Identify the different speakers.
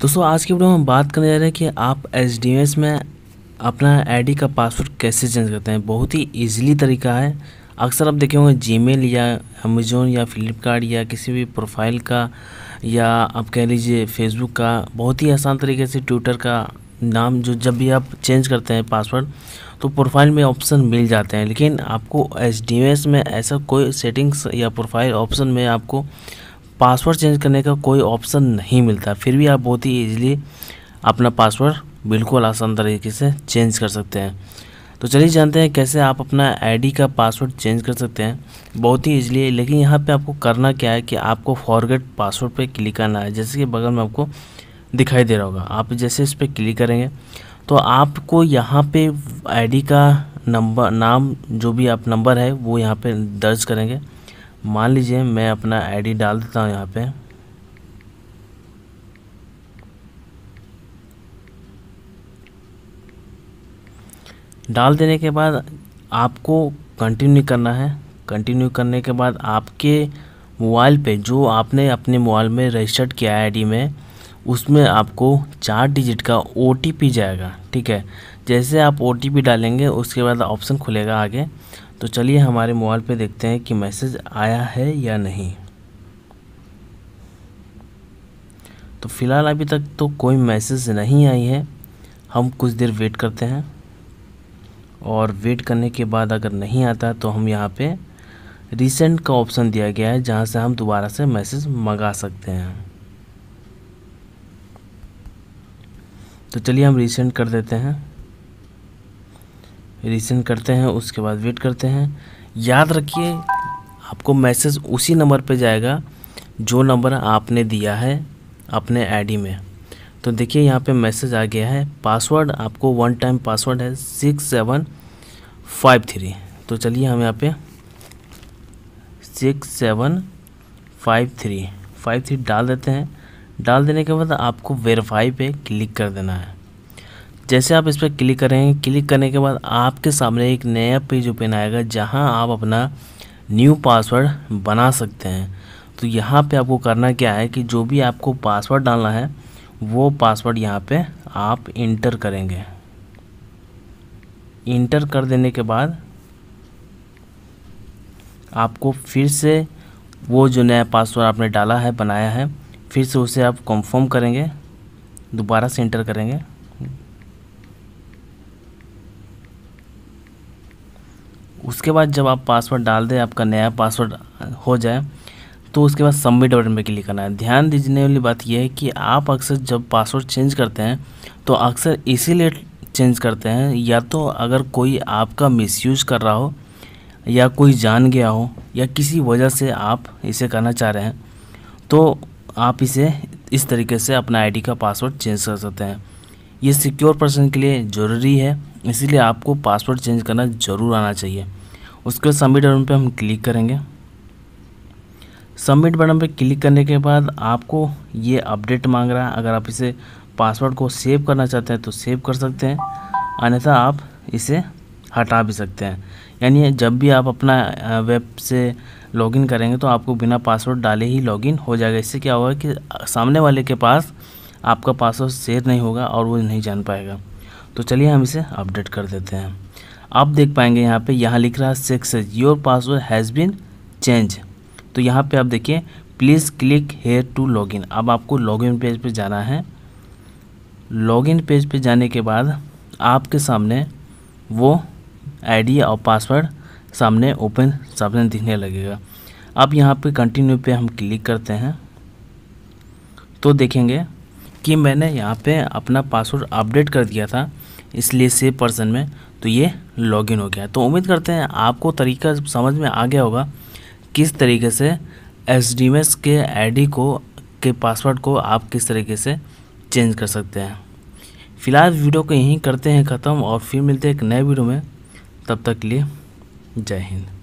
Speaker 1: दोस्तों आज की वीडियो में बात करने जा रहे हैं कि आप एच में अपना आईडी का पासवर्ड कैसे चेंज करते हैं बहुत ही ईजिली तरीका है अक्सर आप देखे होंगे जीमेल या अमेजोन या फ्लिपकार्ट या किसी भी प्रोफाइल का या आप कह लीजिए फेसबुक का बहुत ही आसान तरीके से ट्विटर का नाम जो जब भी आप चेंज करते हैं पासवर्ड तो प्रोफाइल में ऑप्शन मिल जाते हैं लेकिन आपको एच में ऐसा कोई सेटिंग्स या प्रोफाइल ऑप्शन में आपको पासवर्ड चेंज करने का कोई ऑप्शन नहीं मिलता फिर भी आप बहुत ही ईजिली अपना पासवर्ड बिल्कुल आसान तरीके से चेंज कर सकते हैं तो चलिए जानते हैं कैसे आप अपना आईडी का पासवर्ड चेंज कर सकते हैं बहुत ही ईजिली है लेकिन यहाँ पे आपको करना क्या है कि आपको फॉरगेट पासवर्ड पे क्लिक करना है जैसे कि बगल में आपको दिखाई दे रहा होगा आप जैसे इस पर क्लिक करेंगे तो आपको यहाँ पे आईडी का नंबर नाम जो भी आप नंबर है वो यहाँ पे दर्ज करेंगे मान लीजिए मैं अपना आईडी डाल देता हूँ यहाँ पे डाल देने के बाद आपको कंटिन्यू करना है कंटिन्यू करने के बाद आपके मोबाइल पे जो आपने अपने मोबाइल में रजिस्टर्ड किया है आईडी में उसमें आपको चार डिजिट का ओ जाएगा ठीक है जैसे आप ओ डालेंगे उसके बाद ऑप्शन खुलेगा आगे तो चलिए हमारे मोबाइल पे देखते हैं कि मैसेज आया है या नहीं तो फ़िलहाल अभी तक तो कोई मैसेज नहीं आई है हम कुछ देर वेट करते हैं और वेट करने के बाद अगर नहीं आता तो हम यहाँ पे रिसेंट का ऑप्शन दिया गया है जहाँ से हम दोबारा से मैसेज मंगा सकते हैं तो चलिए हम रिसेंट कर देते हैं रिसेंड करते हैं उसके बाद वेट करते हैं याद रखिए आपको मैसेज उसी नंबर पे जाएगा जो नंबर आपने दिया है अपने आईडी में तो देखिए यहाँ पे मैसेज आ गया है पासवर्ड आपको वन टाइम पासवर्ड है सिक्स सेवन फाइव थ्री तो चलिए हम यहाँ पे six seven five three five three डाल देते हैं डाल देने के बाद आपको वेरीफाई पे क्लिक कर देना है जैसे आप इस पर क्लिक करेंगे क्लिक करने के बाद आपके सामने एक नया पेज ओपन आएगा जहां आप अपना न्यू पासवर्ड बना सकते हैं तो यहाँ पे आपको करना क्या है कि जो भी आपको पासवर्ड डालना है वो पासवर्ड यहाँ पे आप इंटर करेंगे इंटर कर देने के बाद आपको फिर से वो जो नया पासवर्ड आपने डाला है बनाया है फिर से उसे आप कंफर्म करेंगे दोबारा से इंटर करेंगे उसके बाद जब आप पासवर्ड डाल दें आपका नया पासवर्ड हो जाए तो उसके बाद सबमिट बटन पर क्लिक करना है ध्यान दीजिए वाली बात यह है कि आप अक्सर जब पासवर्ड चेंज करते हैं तो अक्सर इसीलिए चेंज करते हैं या तो अगर कोई आपका मिसयूज कर रहा हो या कोई जान गया हो या किसी वजह से आप इसे करना चाह रहे हैं तो आप इसे इस तरीके से अपना आईडी का पासवर्ड चेंज कर सकते हैं ये सिक्योर पर्सन के लिए ज़रूरी है इसीलिए आपको पासवर्ड चेंज करना ज़रूर आना चाहिए उसके सबमिट बटन पर हम क्लिक करेंगे सबमिट बटन पर क्लिक करने के बाद आपको ये अपडेट मांग रहा है अगर आप इसे पासवर्ड को सेव करना चाहते हैं तो सेव कर सकते हैं अन्यथा आप इसे हटा भी सकते हैं यानी जब भी आप अपना वेब से लॉगिन करेंगे तो आपको बिना पासवर्ड डाले ही लॉगिन हो जाएगा इससे क्या होगा कि सामने वाले के पास आपका पासवर्ड शेयर नहीं होगा और वो नहीं जान पाएगा तो चलिए हम इसे अपडेट कर देते हैं आप देख पाएंगे यहाँ पे यहाँ लिख रहा है success your password has been change तो यहाँ पे आप देखिए please click here to login अब आपको लॉगिन पेज पे जाना है लॉगिन पेज पे जाने के बाद आपके सामने वो आई और पासवर्ड सामने ओपन सामने दिखने लगेगा अब यहाँ पे कंटिन्यू पे हम क्लिक करते हैं तो देखेंगे कि मैंने यहाँ पे अपना पासवर्ड अपडेट कर दिया था इसलिए सेव पर्सन में तो ये लॉगिन हो गया तो उम्मीद करते हैं आपको तरीका समझ में आ गया होगा किस तरीके से एस के आईडी को के पासवर्ड को आप किस तरीके से चेंज कर सकते हैं फिलहाल वीडियो को यहीं करते हैं ख़त्म और फिर मिलते हैं एक नए वीडियो में तब तक के लिए जय हिंद